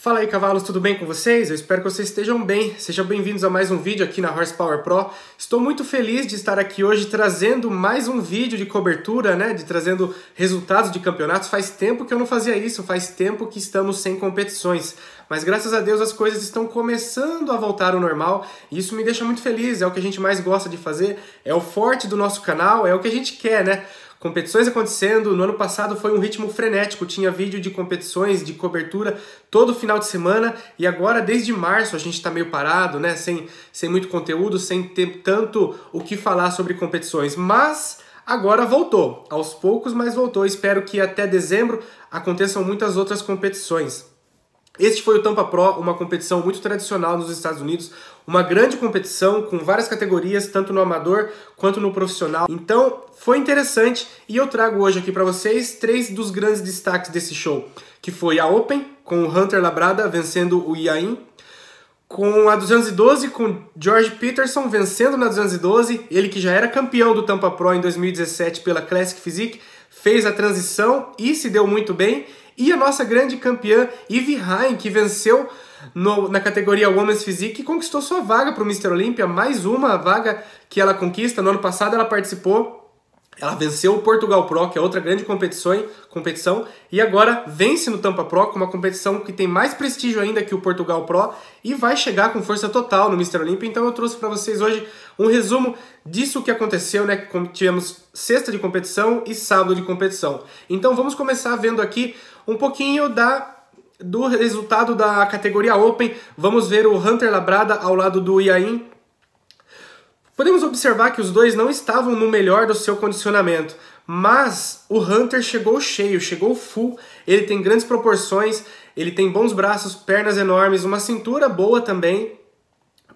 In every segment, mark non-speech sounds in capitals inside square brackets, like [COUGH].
Fala aí cavalos, tudo bem com vocês? Eu espero que vocês estejam bem. Sejam bem-vindos a mais um vídeo aqui na Horsepower Pro. Estou muito feliz de estar aqui hoje trazendo mais um vídeo de cobertura, né? De trazendo resultados de campeonatos. Faz tempo que eu não fazia isso, faz tempo que estamos sem competições. Mas graças a Deus as coisas estão começando a voltar ao normal e isso me deixa muito feliz. É o que a gente mais gosta de fazer, é o forte do nosso canal, é o que a gente quer, né? competições acontecendo. No ano passado foi um ritmo frenético, tinha vídeo de competições, de cobertura todo final de semana e agora desde março a gente está meio parado, né? Sem, sem muito conteúdo, sem ter tanto o que falar sobre competições. Mas agora voltou, aos poucos, mas voltou. Espero que até dezembro aconteçam muitas outras competições. Este foi o Tampa Pro, uma competição muito tradicional nos Estados Unidos, uma grande competição com várias categorias, tanto no amador quanto no profissional. Então, foi interessante e eu trago hoje aqui para vocês três dos grandes destaques desse show, que foi a Open com o Hunter Labrada vencendo o Iain, com a 212 com George Peterson vencendo na 212, ele que já era campeão do Tampa Pro em 2017 pela Classic Physique, fez a transição e se deu muito bem, e a nossa grande campeã Ivy Ryan que venceu no, na categoria Women's Physique e conquistou sua vaga para o Mr. Olímpia, mais uma vaga que ela conquista. No ano passado ela participou ela venceu o Portugal Pro, que é outra grande competição, competição, e agora vence no Tampa Pro, que é uma competição que tem mais prestígio ainda que o Portugal Pro, e vai chegar com força total no Mr. Olympia. Então eu trouxe para vocês hoje um resumo disso que aconteceu, né? Tivemos sexta de competição e sábado de competição. Então vamos começar vendo aqui um pouquinho da do resultado da categoria Open, vamos ver o Hunter Labrada ao lado do Iain. Podemos observar que os dois não estavam no melhor do seu condicionamento, mas o Hunter chegou cheio, chegou full. Ele tem grandes proporções, ele tem bons braços, pernas enormes, uma cintura boa também.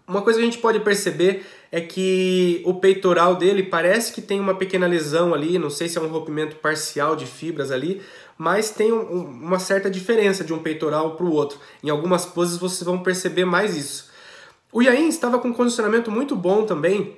Uma coisa que a gente pode perceber é que o peitoral dele parece que tem uma pequena lesão ali, não sei se é um rompimento parcial de fibras ali, mas tem um, uma certa diferença de um peitoral para o outro. Em algumas poses vocês vão perceber mais isso. O Yain estava com um condicionamento muito bom também,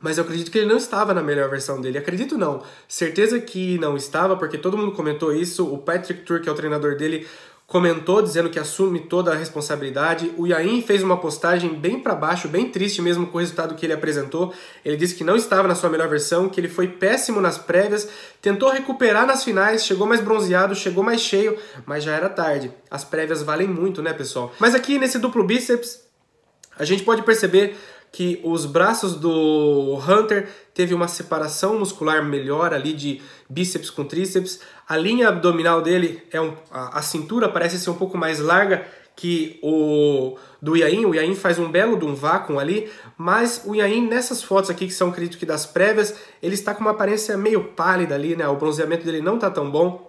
mas eu acredito que ele não estava na melhor versão dele. Acredito não. Certeza que não estava, porque todo mundo comentou isso. O Patrick Tour, que é o treinador dele, comentou dizendo que assume toda a responsabilidade. O Yain fez uma postagem bem para baixo, bem triste mesmo com o resultado que ele apresentou. Ele disse que não estava na sua melhor versão, que ele foi péssimo nas prévias, tentou recuperar nas finais, chegou mais bronzeado, chegou mais cheio, mas já era tarde. As prévias valem muito, né, pessoal? Mas aqui nesse duplo bíceps, a gente pode perceber que os braços do Hunter teve uma separação muscular melhor ali de bíceps com tríceps. A linha abdominal dele é um, a, a, cintura parece ser um pouco mais larga que o do Iain. O Iain faz um belo de um vácuo ali, mas o Iain nessas fotos aqui que são acredito que das prévias, ele está com uma aparência meio pálida ali, né? O bronzeamento dele não tá tão bom.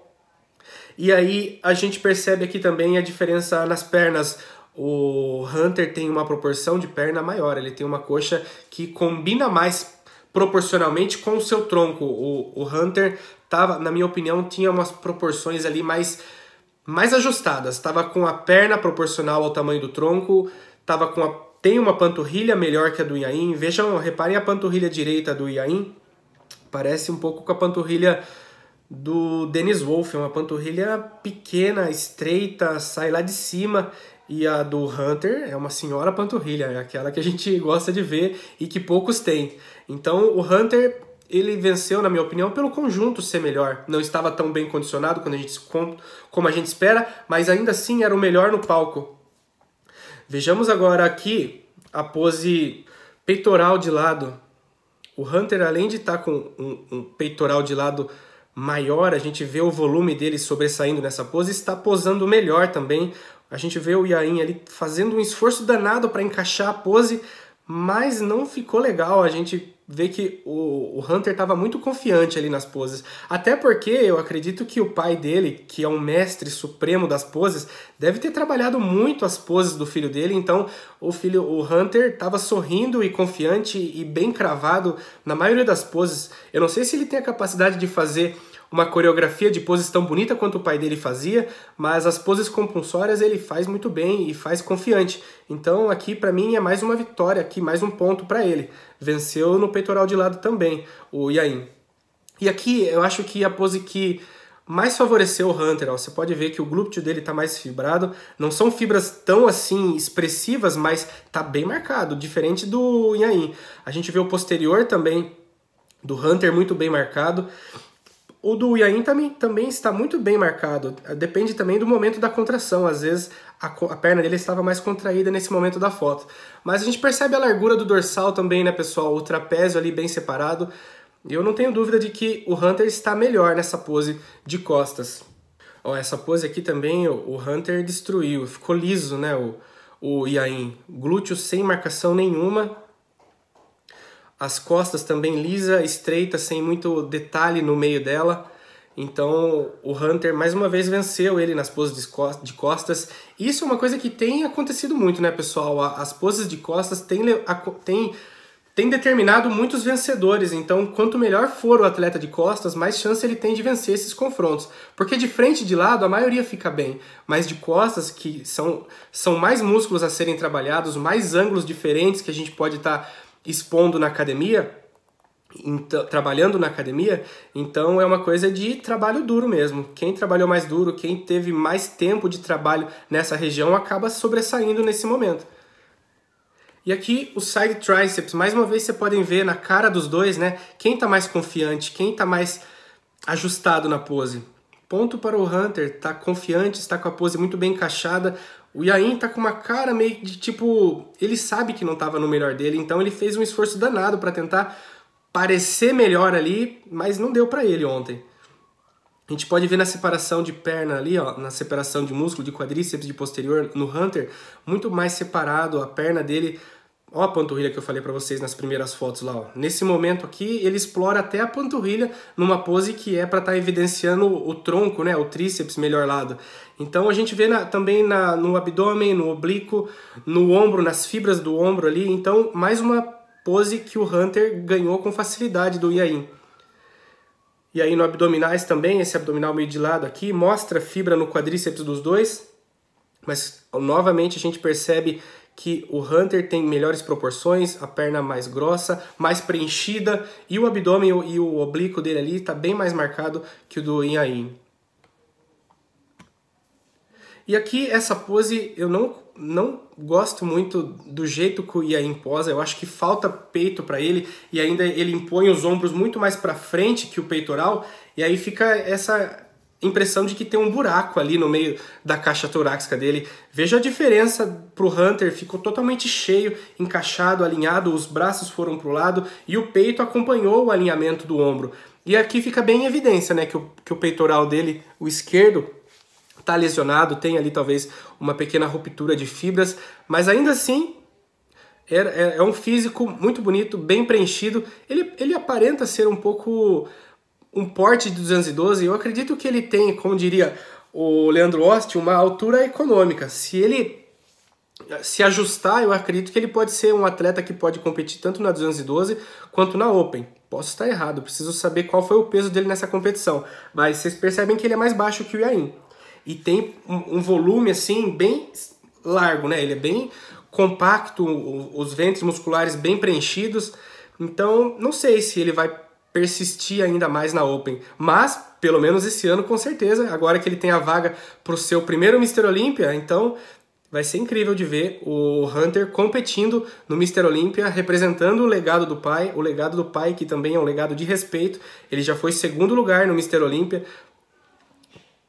E aí a gente percebe aqui também a diferença nas pernas o Hunter tem uma proporção de perna maior, ele tem uma coxa que combina mais proporcionalmente com o seu tronco. O, o Hunter tava, na minha opinião, tinha umas proporções ali mais mais ajustadas. Estava com a perna proporcional ao tamanho do tronco, tava com a, tem uma panturrilha melhor que a do Iain. Vejam, reparem a panturrilha direita do Iain. Parece um pouco com a panturrilha do Dennis Wolf é uma panturrilha pequena, estreita, sai lá de cima, e a do Hunter é uma senhora panturrilha, é aquela que a gente [LAUGHS] gosta de ver e que poucos têm. Então o Hunter ele venceu, na minha opinião, pelo conjunto ser melhor. Não estava tão bem condicionado quando a gente, como a gente espera, mas ainda assim era o melhor no palco. Vejamos agora aqui a pose peitoral de lado. O Hunter, além de estar tá com um, um peitoral de lado maior, a gente vê o volume dele sobressaindo nessa pose, está posando melhor também. A gente vê o Iain ali fazendo um esforço danado para encaixar a pose, mas não ficou legal. A gente vê que o, o Hunter estava muito confiante ali nas poses. Até porque eu acredito que o pai dele, que é um mestre supremo das poses, deve ter trabalhado muito as poses do filho dele. Então o filho, o Hunter, estava sorrindo e confiante e bem cravado na maioria das poses. Eu não sei se ele tem a capacidade de fazer uma coreografia de poses tão bonita quanto o pai dele fazia, mas as poses compulsórias ele faz muito bem e faz confiante. Então aqui para mim é mais uma vitória, aqui mais um ponto para ele. Venceu no peitoral de lado também o Yain. E aqui eu acho que a pose que mais favoreceu o Hunter. Ó. Você pode ver que o glúteo dele está mais fibrado. Não são fibras tão assim expressivas, mas tá bem marcado, diferente do Yain. A gente vê o posterior também do Hunter muito bem marcado. O do Yaintami também está muito bem marcado. Depende também do momento da contração. Às vezes a, a, perna dele estava mais contraída nesse momento da foto. Mas a gente percebe a largura do dorsal também, né, pessoal? O trapézio ali bem separado. Eu não tenho dúvida de que o Hunter está melhor nessa pose de costas. Ó, essa pose aqui também o, Hunter destruiu. Ficou liso, né, o, o Iain. Glúteo sem marcação nenhuma as costas também lisa, estreita, sem muito detalhe no meio dela. Então o Hunter mais uma vez venceu ele nas poses de costas. Isso é uma coisa que tem acontecido muito, né, pessoal? As poses de costas têm, tem tem determinado muitos vencedores. Então, quanto melhor for o atleta de costas, mais chance ele tem de vencer esses confrontos. Porque de frente e de lado a maioria fica bem, mas de costas, que são, são mais músculos a serem trabalhados, mais ângulos diferentes que a gente pode estar. Tá expondo na academia, então, trabalhando na academia, então é uma coisa de trabalho duro mesmo. Quem trabalhou mais duro, quem teve mais tempo de trabalho nessa região acaba sobressaindo nesse momento. E aqui o side triceps, mais uma vez vocês podem ver na cara dos dois, né? Quem tá mais confiante, quem tá mais ajustado na pose. Ponto para o Hunter, tá confiante, está com a pose muito bem encaixada. O Yain tá com uma cara meio de tipo, ele sabe que não estava no melhor dele, então ele fez um esforço danado para tentar parecer melhor ali, mas não deu para ele ontem. A gente pode ver na separação de perna ali, ó, na separação de músculo, de quadríceps, de posterior no Hunter, muito mais separado, a perna dele Ó a panturrilha que eu falei para vocês nas primeiras fotos lá, ó. Nesse momento aqui, ele explora até a panturrilha numa pose que é para estar tá evidenciando o tronco, né, o tríceps melhor lado. Então a gente vê na, também na, no abdômen, no oblíquo, no ombro, nas fibras do ombro ali. Então, mais uma pose que o Hunter ganhou com facilidade do Iain. E aí no abdominais também, esse abdominal meio de lado aqui, mostra fibra no quadríceps dos dois, mas novamente a gente percebe que o Hunter tem melhores proporções, a perna mais grossa, mais preenchida e o abdômen e o oblíquo dele ali está bem mais marcado que o do Inhaim. E aqui essa pose eu não, não gosto muito do jeito que o Iain posa, eu acho que falta peito para ele e ainda ele impõe os ombros muito mais para frente que o peitoral e aí fica essa impressão de que tem um buraco ali no meio da caixa torácica dele. Veja a diferença para o Hunter, ficou totalmente cheio, encaixado, alinhado, os braços foram para o lado e o peito acompanhou o alinhamento do ombro. E aqui fica bem em evidência né, que, o, que o peitoral dele, o esquerdo, está lesionado, tem ali talvez uma pequena ruptura de fibras, mas ainda assim é, é, é um físico muito bonito, bem preenchido. Ele, ele aparenta ser um pouco um porte de 212, eu acredito que ele tem, como diria o Leandro Ost, uma altura econômica. Se ele se ajustar, eu acredito que ele pode ser um atleta que pode competir tanto na 212 quanto na Open. Posso estar errado, preciso saber qual foi o peso dele nessa competição. Mas vocês percebem que ele é mais baixo que o Yain. E tem um volume assim bem largo, né? Ele é bem compacto, os ventres musculares bem preenchidos. Então, não sei se ele vai persistir ainda mais na Open. Mas, pelo menos esse ano, com certeza, agora que ele tem a vaga para o seu primeiro Mr. Olímpia, então vai ser incrível de ver o Hunter competindo no Mr. Olímpia, representando o legado do pai, o legado do pai que também é um legado de respeito. Ele já foi segundo lugar no Mr. Olímpia.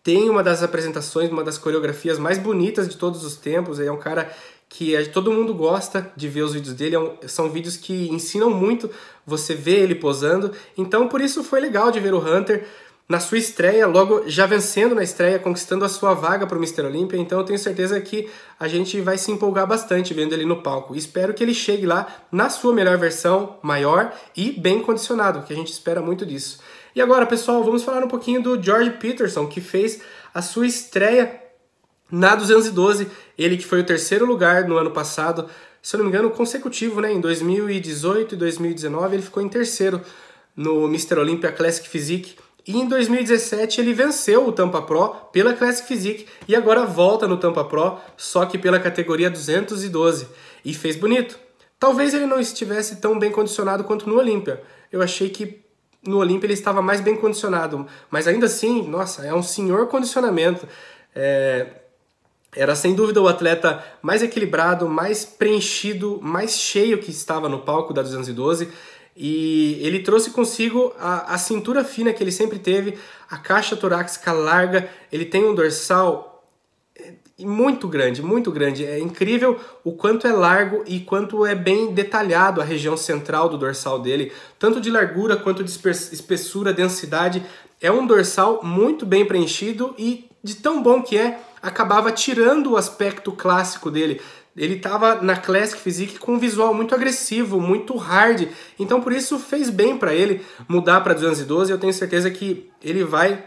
Tem uma das apresentações, uma das coreografias mais bonitas de todos os tempos. Ele é um cara que todo mundo gosta de ver os vídeos dele, é são vídeos que ensinam muito, você vê ele posando, então por isso foi legal de ver o Hunter na sua estreia, logo já vencendo na estreia, conquistando a sua vaga para o Mister Olímpia, então eu tenho certeza que a gente vai se empolgar bastante vendo ele no palco. Espero que ele chegue lá na sua melhor versão, maior e bem condicionado, que a gente espera muito disso. E agora, pessoal, vamos falar um pouquinho do George Peterson, que fez a sua estreia na 212, ele que foi o terceiro lugar no ano passado, se eu não me engano, consecutivo, né? Em 2018 e 2019 ele ficou em terceiro no Mr. Olympia Classic Physique. E em 2017 ele venceu o Tampa Pro pela Classic Physique e agora volta no Tampa Pro, só que pela categoria 212. E fez bonito. Talvez ele não estivesse tão bem condicionado quanto no Olympia. Eu achei que no Olympia ele estava mais bem condicionado, mas ainda assim, nossa, é um senhor condicionamento. É, era sem dúvida o atleta mais equilibrado, mais preenchido, mais cheio que estava no palco da 212. E ele trouxe consigo a, a cintura fina que ele sempre teve, a caixa torácica larga, ele tem um dorsal eh, muito grande, muito grande. É incrível o quanto é largo e quanto é bem detalhado a região central do dorsal dele, tanto de largura quanto de espessura, densidade. É um dorsal muito bem preenchido e de tão bom que é, acabava tirando o aspecto clássico dele. Ele estava na Classic Physique com um visual muito agressivo, muito hard. Então por isso fez bem para ele mudar para 212. Eu tenho certeza que ele vai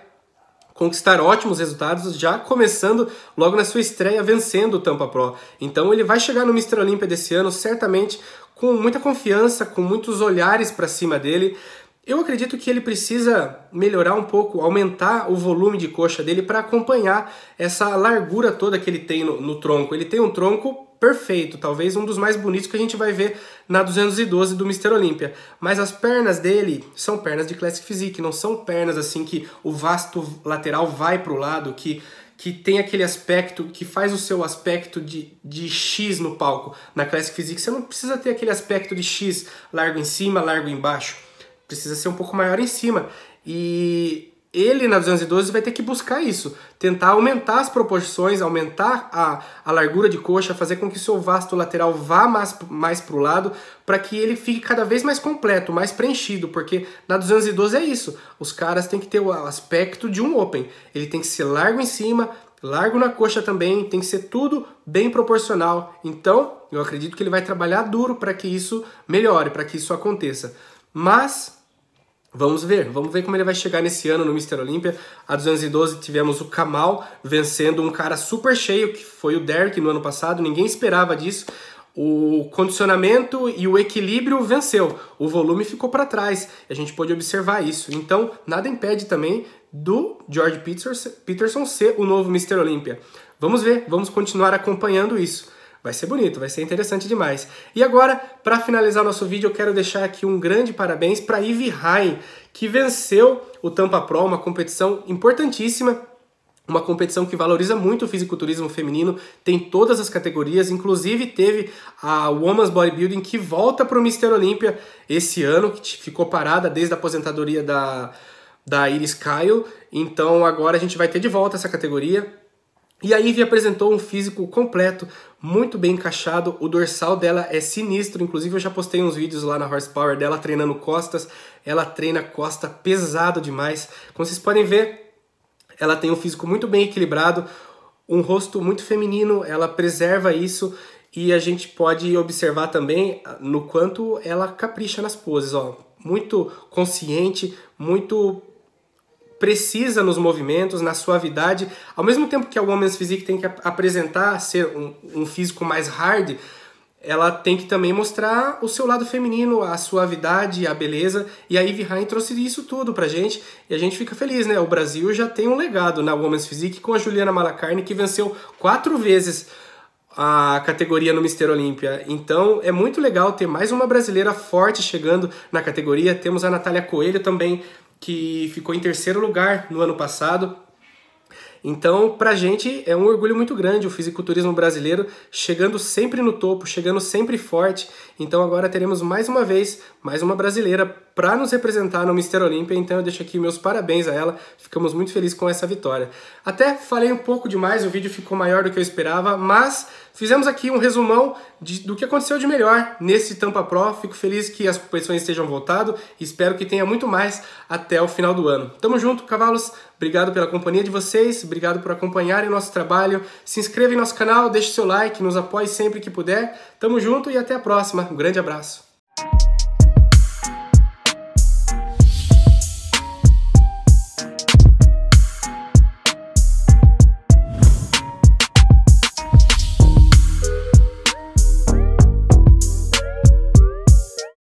conquistar ótimos resultados, já começando logo na sua estreia vencendo o Tampa Pro. Então ele vai chegar no Mr. Olímpia desse ano certamente com muita confiança, com muitos olhares para cima dele. Eu acredito que ele precisa melhorar um pouco, aumentar o volume de coxa dele para acompanhar essa largura toda que ele tem no, no, tronco. Ele tem um tronco perfeito, talvez um dos mais bonitos que a gente vai ver na 212 do Mister Olímpia. Mas as pernas dele são pernas de Classic Physique, não são pernas assim que o vasto lateral vai para o lado, que que tem aquele aspecto, que faz o seu aspecto de, de X no palco. Na Classic Physique você não precisa ter aquele aspecto de X, largo em cima, largo embaixo precisa ser um pouco maior em cima. E ele na 212 vai ter que buscar isso, tentar aumentar as proporções, aumentar a, a largura de coxa, fazer com que seu vasto lateral vá mais, mais para o lado, para que ele fique cada vez mais completo, mais preenchido, porque na 212 é isso, os caras têm que ter o aspecto de um open, ele tem que ser largo em cima, largo na coxa também, tem que ser tudo bem proporcional, então eu acredito que ele vai trabalhar duro para que isso melhore, para que isso aconteça, mas Vamos ver, vamos ver como ele vai chegar nesse ano no Mr. Olímpia. A 212 tivemos o Kamal vencendo um cara super cheio, que foi o Derek no ano passado, ninguém esperava disso. O condicionamento e o equilíbrio venceu, o volume ficou para trás, a gente pôde observar isso. Então, nada impede também do George Peterson ser o novo Mr. Olímpia. Vamos ver, vamos continuar acompanhando isso. Vai ser bonito, vai ser interessante demais. E agora, para finalizar nosso vídeo, eu quero deixar aqui um grande parabéns para Ivy Ryan, que venceu o Tampa Pro, uma competição importantíssima uma competição que valoriza muito o fisiculturismo feminino, tem todas as categorias, inclusive teve a Women's Bodybuilding que volta para o Mister Olímpia esse ano, que ficou parada desde a aposentadoria da, da Iris Kyle. Então agora a gente vai ter de volta essa categoria. E a Ivy apresentou um físico completo, muito bem encaixado, o dorsal dela é sinistro, inclusive eu já postei uns vídeos lá na Horsepower dela treinando costas, ela treina costa pesado demais. Como vocês podem ver, ela tem um físico muito bem equilibrado, um rosto muito feminino, ela preserva isso e a gente pode observar também ah, no quanto ela capricha nas poses, ó. Muito consciente, muito precisa nos movimentos, na suavidade. Ao mesmo tempo que a Women's Physique tem que apresentar ser um, um físico mais hard, ela tem que também mostrar o seu lado feminino, a suavidade, a beleza. E a Ivy rain trouxe isso tudo pra gente e a gente fica feliz, né? O Brasil já tem um legado na Women's Physique com a Juliana Malacarne, que venceu quatro vezes a categoria no Mister Olímpia. Então é muito legal ter mais uma brasileira forte chegando na categoria. Temos a Natália Coelho também que ficou em terceiro lugar no ano passado. Então, para a gente é um orgulho muito grande o fisiculturismo brasileiro chegando sempre no topo, chegando sempre forte. Então, agora teremos mais uma vez mais uma brasileira para nos representar no Mister Olímpia. Então, eu deixo aqui meus parabéns a ela. Ficamos muito felizes com essa vitória. Até falei um pouco demais, o vídeo ficou maior do que eu esperava, mas Fizemos aqui um resumão de, do que aconteceu de melhor nesse Tampa Pro. Fico feliz que as competições estejam voltado e espero que tenha muito mais até o final do ano. Tamo junto, cavalos. Obrigado pela companhia de vocês, obrigado por acompanharem o nosso trabalho. Se inscreva em nosso canal, deixe seu like, nos apoie sempre que puder. Tamo junto e até a próxima. Um grande abraço.